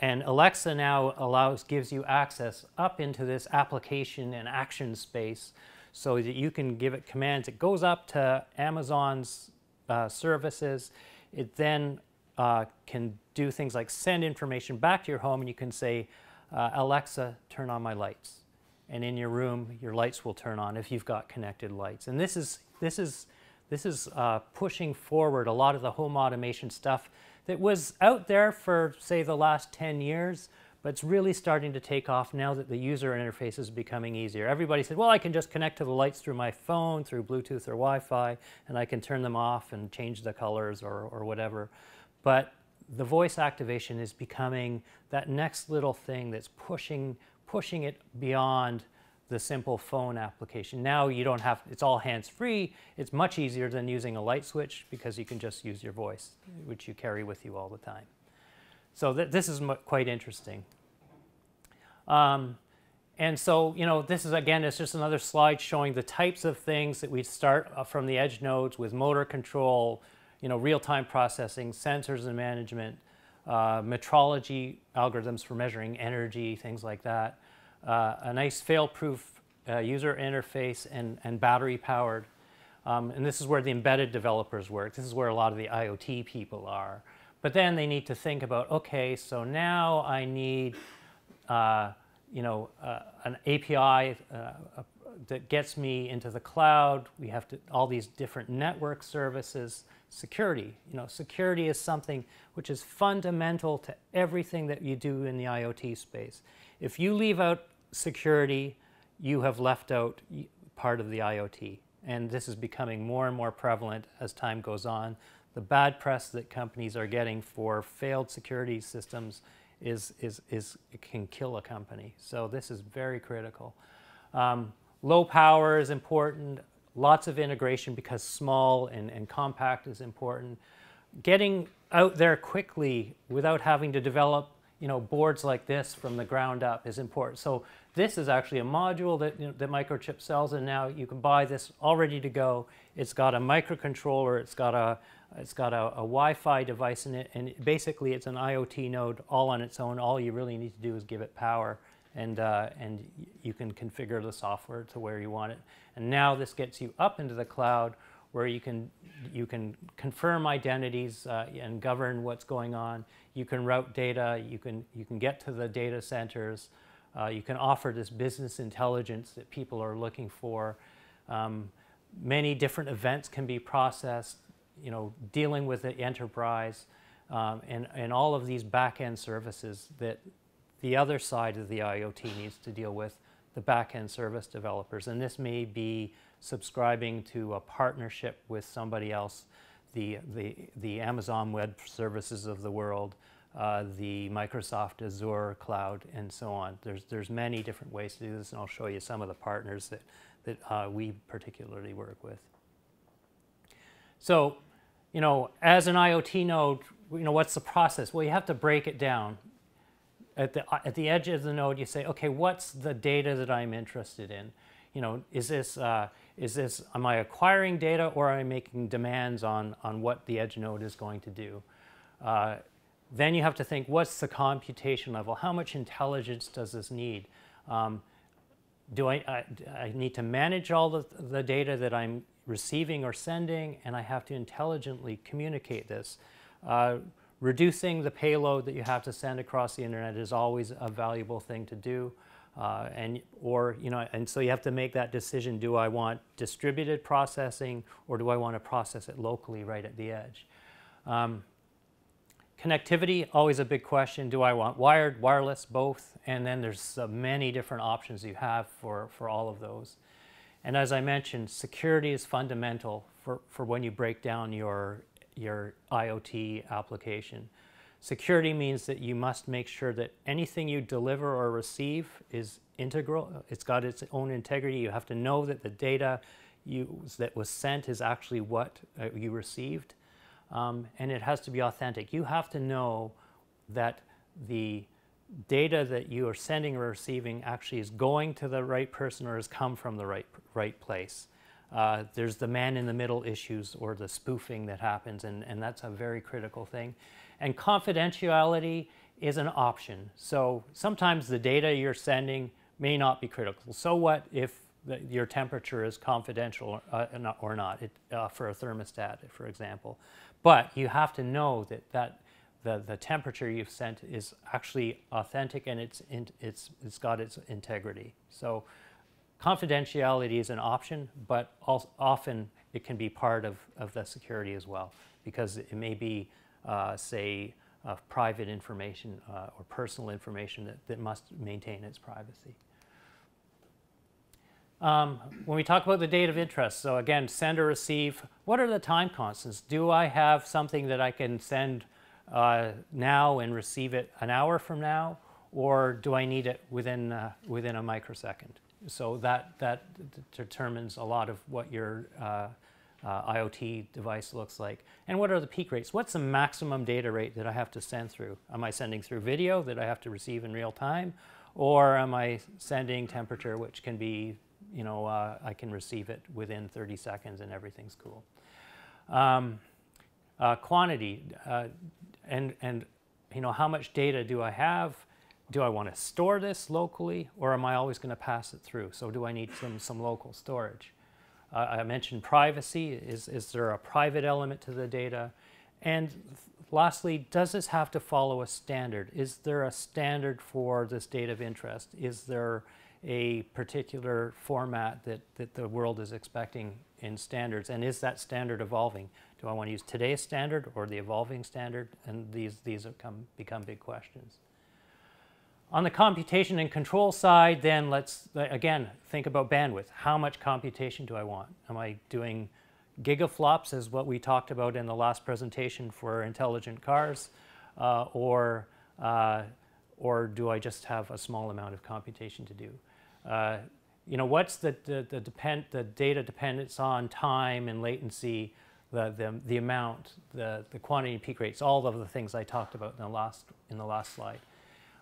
And Alexa now allows, gives you access up into this application and action space so that you can give it commands. It goes up to Amazon's uh, services. It then uh, can do things like send information back to your home and you can say, uh, Alexa, turn on my lights. And in your room, your lights will turn on if you've got connected lights. And this is, this is, this is uh, pushing forward a lot of the home automation stuff that was out there for, say, the last 10 years, but it's really starting to take off now that the user interface is becoming easier. Everybody said, well, I can just connect to the lights through my phone, through Bluetooth or Wi-Fi, and I can turn them off and change the colors or, or whatever. But the voice activation is becoming that next little thing that's pushing, pushing it beyond the simple phone application. Now you don't have, it's all hands-free. It's much easier than using a light switch because you can just use your voice, which you carry with you all the time. So th this is quite interesting. Um, and so, you know, this is again, it's just another slide showing the types of things that we start uh, from the edge nodes with motor control, you know, real-time processing, sensors and management, uh, metrology algorithms for measuring energy, things like that, uh, a nice fail-proof uh, user interface and, and battery-powered. Um, and this is where the embedded developers work. This is where a lot of the IoT people are. But then they need to think about, okay, so now I need, uh, you know, uh, an API uh, that gets me into the cloud. We have to all these different network services security. You know, security is something which is fundamental to everything that you do in the IoT space. If you leave out security, you have left out part of the IoT. And this is becoming more and more prevalent as time goes on. The bad press that companies are getting for failed security systems is, is, is can kill a company. So this is very critical. Um, low power is important. Lots of integration because small and, and compact is important. Getting out there quickly without having to develop you know, boards like this from the ground up is important. So this is actually a module that, you know, that Microchip sells, and now you can buy this all ready to go. It's got a microcontroller, it's got a, it's got a, a Wi-Fi device in it, and basically it's an IoT node all on its own. All you really need to do is give it power and, uh, and you can configure the software to where you want it. And now this gets you up into the cloud where you can, you can confirm identities uh, and govern what's going on. You can route data, you can, you can get to the data centers, uh, you can offer this business intelligence that people are looking for. Um, many different events can be processed, you know, dealing with the enterprise um, and, and all of these back-end services that, the other side of the IoT needs to deal with the back-end service developers, and this may be subscribing to a partnership with somebody else, the, the, the Amazon Web Services of the world, uh, the Microsoft Azure Cloud, and so on. There's, there's many different ways to do this, and I'll show you some of the partners that, that uh, we particularly work with. So, you know, as an IoT node, you know, what's the process? Well, you have to break it down at the, at the edge of the node, you say, okay, what's the data that I'm interested in? You know, is this, uh, is this, am I acquiring data or am I making demands on, on what the edge node is going to do? Uh, then you have to think, what's the computation level? How much intelligence does this need? Um, do I, I, I, need to manage all the, the data that I'm receiving or sending, and I have to intelligently communicate this. Uh, reducing the payload that you have to send across the internet is always a valuable thing to do. Uh, and or you know, and so you have to make that decision: Do I want distributed processing, or do I want to process it locally, right at the edge? Um, connectivity always a big question. Do I want wired, wireless, both? And then there's uh, many different options you have for for all of those. And as I mentioned, security is fundamental for for when you break down your your IoT application. Security means that you must make sure that anything you deliver or receive is integral. It's got its own integrity. You have to know that the data you, that was sent is actually what uh, you received. Um, and it has to be authentic. You have to know that the data that you are sending or receiving actually is going to the right person or has come from the right, right place. Uh, there's the man in the middle issues or the spoofing that happens, and, and that's a very critical thing. And confidentiality is an option. So sometimes the data you're sending may not be critical. So what if the, your temperature is confidential uh, or not it, uh, for a thermostat, for example. But you have to know that, that the, the temperature you've sent is actually authentic and it's, in, it's, it's got its integrity. So confidentiality is an option, but often it can be part of, of the security as well because it may be, uh, say, uh, private information uh, or personal information that, that must maintain its privacy. Um, when we talk about the date of interest, so again, send or receive, what are the time constants? Do I have something that I can send uh, now and receive it an hour from now, or do I need it within, uh, within a microsecond? so that, that determines a lot of what your uh, uh, IoT device looks like. And what are the peak rates? What's the maximum data rate that I have to send through? Am I sending through video that I have to receive in real time? Or am I sending temperature, which can be, you know, uh, I can receive it within 30 seconds and everything's cool. Um, uh, quantity, uh, and, and, you know, how much data do I have? do I want to store this locally or am I always going to pass it through? So do I need some, some local storage? Uh, I mentioned privacy. Is, is there a private element to the data? And lastly, does this have to follow a standard? Is there a standard for this data of interest? Is there a particular format that, that the world is expecting in standards? And is that standard evolving? Do I want to use today's standard or the evolving standard? And these, these become big questions. On the computation and control side, then let's, again, think about bandwidth. How much computation do I want? Am I doing gigaflops as what we talked about in the last presentation for intelligent cars? Uh, or, uh, or do I just have a small amount of computation to do? Uh, you know, what's the, the, the, depend, the data dependence on time and latency, the, the, the amount, the, the quantity peak rates, all of the things I talked about in the last, in the last slide.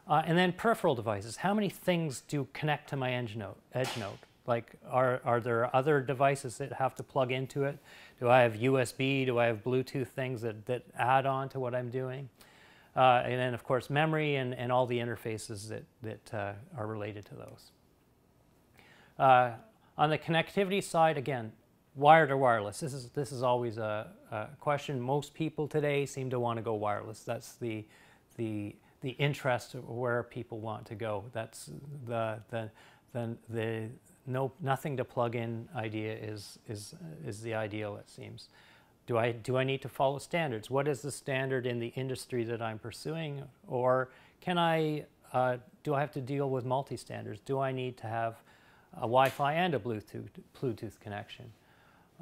Uh, and then peripheral devices. How many things do connect to my edge node? Edge Like, are, are there other devices that have to plug into it? Do I have USB? Do I have Bluetooth things that, that add on to what I'm doing? Uh, and then, of course, memory and, and all the interfaces that, that uh, are related to those. Uh, on the connectivity side, again, wired or wireless? This is, this is always a, a question. Most people today seem to want to go wireless. That's the, the the interest of where people want to go. That's the, the, the, the no, nothing to plug in idea is, is, is the ideal, it seems. Do I, do I need to follow standards? What is the standard in the industry that I'm pursuing? Or can I, uh, do I have to deal with multi-standards? Do I need to have a Wi-Fi and a Bluetooth, Bluetooth connection?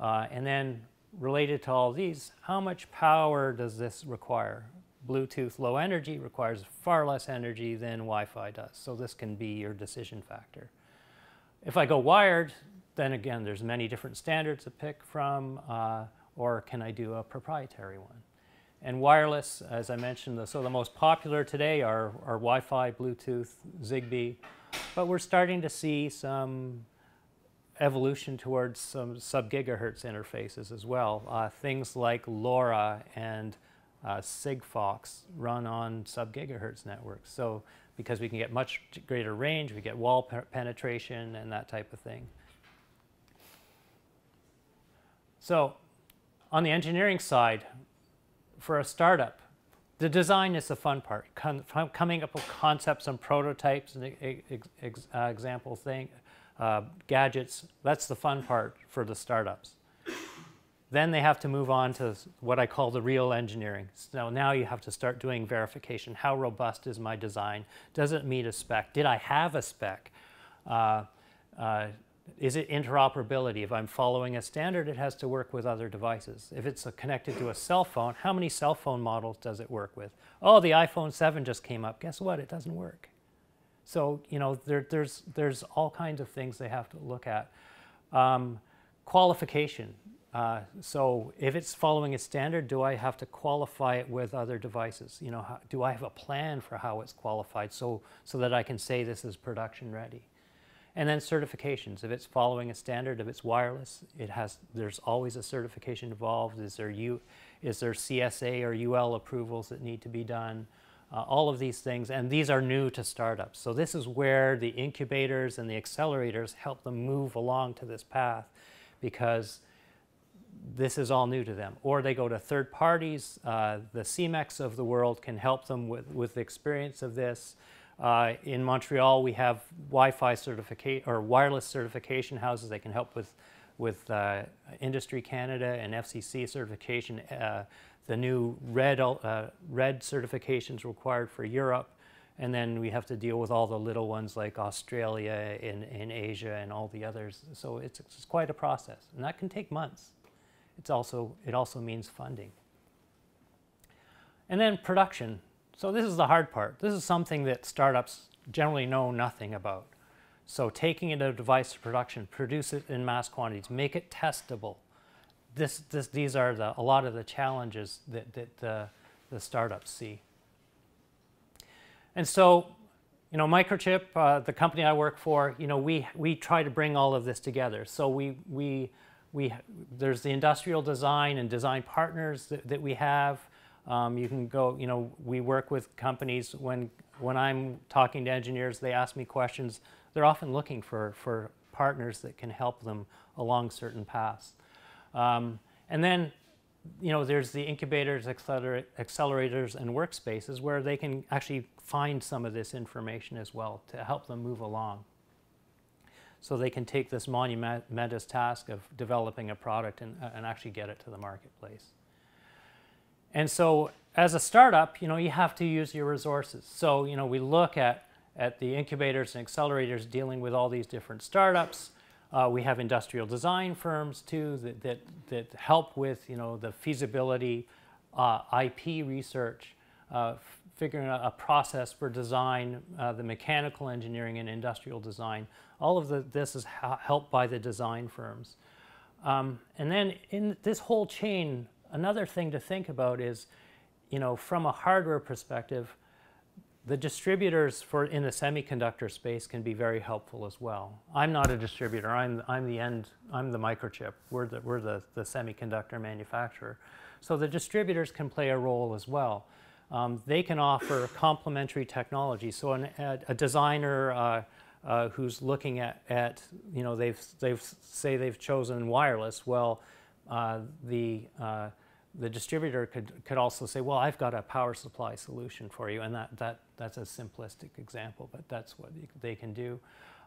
Uh, and then related to all these, how much power does this require? Bluetooth low energy requires far less energy than Wi-Fi does. So this can be your decision factor. If I go wired, then again, there's many different standards to pick from, uh, or can I do a proprietary one? And wireless, as I mentioned, the, so the most popular today are, are Wi-Fi, Bluetooth, Zigbee, but we're starting to see some evolution towards some sub-gigahertz interfaces as well. Uh, things like LoRa and uh, Sigfox run on sub-gigahertz networks. So because we can get much greater range, we get wall penetration and that type of thing. So on the engineering side, for a startup, the design is the fun part. Com coming up with concepts and prototypes and ex ex uh, example thing, uh, gadgets, that's the fun part for the startups. Then they have to move on to what I call the real engineering. So now you have to start doing verification. How robust is my design? Does it meet a spec? Did I have a spec? Uh, uh, is it interoperability? If I'm following a standard, it has to work with other devices. If it's connected to a cell phone, how many cell phone models does it work with? Oh, the iPhone 7 just came up. Guess what? It doesn't work. So, you know, there, there's, there's all kinds of things they have to look at. Um, qualification. Uh, so if it's following a standard, do I have to qualify it with other devices? You know, how, do I have a plan for how it's qualified so, so that I can say this is production ready? And then certifications. If it's following a standard, if it's wireless, it has there's always a certification involved. Is there U, is there CSA or UL approvals that need to be done? Uh, all of these things, and these are new to startups. So this is where the incubators and the accelerators help them move along to this path because this is all new to them. Or they go to third parties. Uh, the CMEX of the world can help them with, with the experience of this. Uh, in Montreal, we have Wi-Fi certification or wireless certification houses that can help with, with uh, Industry Canada and FCC certification. Uh, the new red, uh, red certifications required for Europe. And then we have to deal with all the little ones like Australia and, in Asia and all the others. So it's, it's quite a process. And that can take months. It's also, it also means funding. And then production. So this is the hard part. This is something that startups generally know nothing about. So taking a device to production, produce it in mass quantities, make it testable. This, this, these are the, a lot of the challenges that, that the, the startups see. And so, you know, Microchip, uh, the company I work for, you know, we, we try to bring all of this together. So we, we we, there's the industrial design and design partners that, that we have. Um, you can go, you know, we work with companies when, when I'm talking to engineers, they ask me questions. They're often looking for, for partners that can help them along certain paths. Um, and then, you know, there's the incubators, acceler accelerators, and workspaces where they can actually find some of this information as well to help them move along so they can take this monumentous task of developing a product and, uh, and actually get it to the marketplace. And so as a startup, you know, you have to use your resources. So, you know, we look at, at the incubators and accelerators dealing with all these different startups. Uh, we have industrial design firms too that, that, that help with, you know, the feasibility, uh, IP research, uh, figuring out a process for design, uh, the mechanical engineering and industrial design. All of the, this is helped by the design firms. Um, and then in this whole chain, another thing to think about is, you know, from a hardware perspective, the distributors for in the semiconductor space can be very helpful as well. I'm not a distributor. I'm I'm the end. I'm the microchip. We're the we're the the semiconductor manufacturer. So the distributors can play a role as well um, they can offer complementary technology. So an, a, a, designer uh, uh, who's looking at, at, you know, they've, they've say they've chosen wireless, well, uh, the, uh, the distributor could, could also say, well, I've got a power supply solution for you. And that, that, that's a simplistic example, but that's what they can do.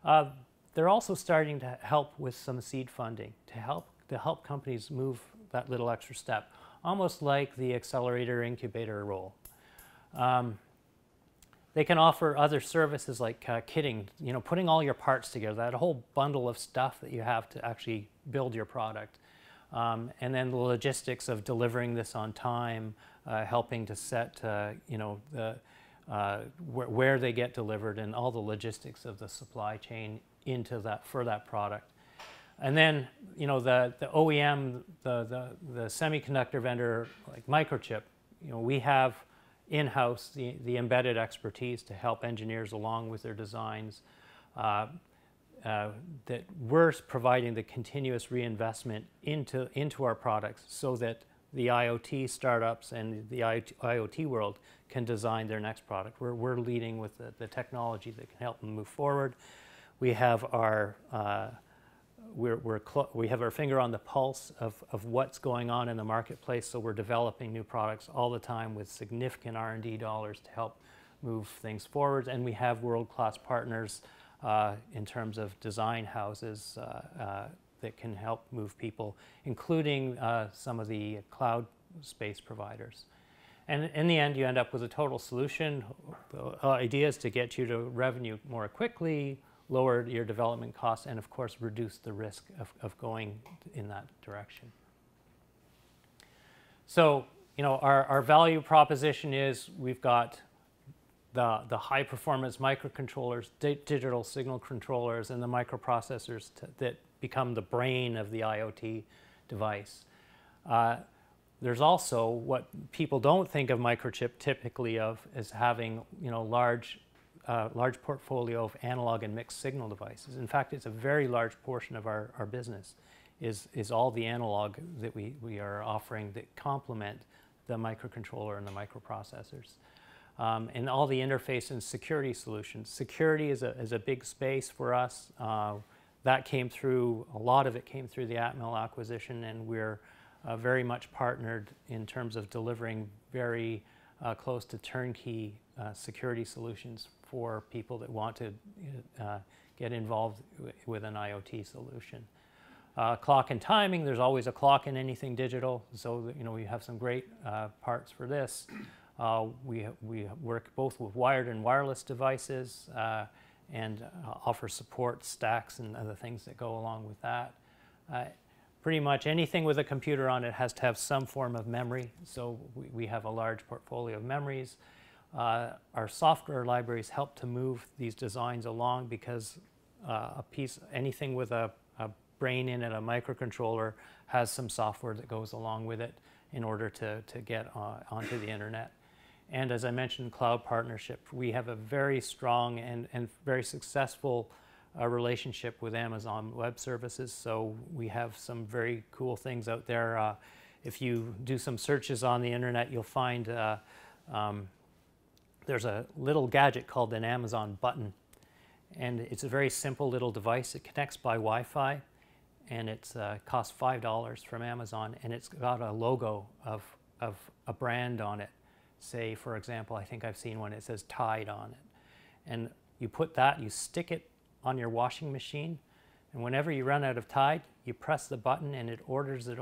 Uh, they're also starting to help with some seed funding to help, to help companies move that little extra step, almost like the accelerator incubator role. Um, they can offer other services like uh, kitting, you know, putting all your parts together, that whole bundle of stuff that you have to actually build your product. Um, and then the logistics of delivering this on time, uh, helping to set, uh, you know, the, uh, wh where they get delivered and all the logistics of the supply chain into that for that product. And then, you know, the, the OEM, the, the, the semiconductor vendor like Microchip, you know, we have in-house the, the embedded expertise to help engineers along with their designs. Uh, uh, that we're providing the continuous reinvestment into, into our products so that the IoT startups and the IoT world can design their next product. We're, we're leading with the, the technology that can help them move forward. We have our uh, we're, we're we have our finger on the pulse of, of what's going on in the marketplace, so we're developing new products all the time with significant R&D dollars to help move things forward. And we have world-class partners uh, in terms of design houses uh, uh, that can help move people, including uh, some of the cloud space providers. And in the end, you end up with a total solution. The uh, idea is to get you to revenue more quickly, Lower your development costs and, of course, reduce the risk of, of going in that direction. So, you know, our, our value proposition is we've got the, the high performance microcontrollers, di digital signal controllers, and the microprocessors that become the brain of the IoT device. Uh, there's also what people don't think of microchip typically of as having you know large a large portfolio of analog and mixed signal devices. In fact, it's a very large portion of our, our business is, is all the analog that we, we are offering that complement the microcontroller and the microprocessors. Um, and all the interface and security solutions. Security is a, is a big space for us. Uh, that came through, a lot of it came through the Atmel acquisition and we're uh, very much partnered in terms of delivering very uh, close to turnkey uh, security solutions for people that want to uh, get involved with an IoT solution. Uh, clock and timing, there's always a clock in anything digital, so you know we have some great uh, parts for this. Uh, we, we work both with wired and wireless devices uh, and uh, offer support stacks and other things that go along with that. pretty much anything with a computer on it has to have some form of memory, so we, we have a large portfolio of memories. Uh, our software libraries help to move these designs along because uh, a piece, anything with a, a, brain in it, a microcontroller, has some software that goes along with it in order to, to get uh, onto the internet. And as I mentioned, cloud partnership. We have a very strong and, and very successful uh, relationship with Amazon Web Services, so we have some very cool things out there. Uh, if you do some searches on the internet, you'll find uh, um, there's a little gadget called an Amazon button. And it's a very simple little device. It connects by Wi-Fi and it uh, costs $5 from Amazon and it's got a logo of, of a brand on it. Say, for example, I think I've seen one, it says Tide on it. And you put that, you stick it on your washing machine and whenever you run out of Tide, you press the button and it orders it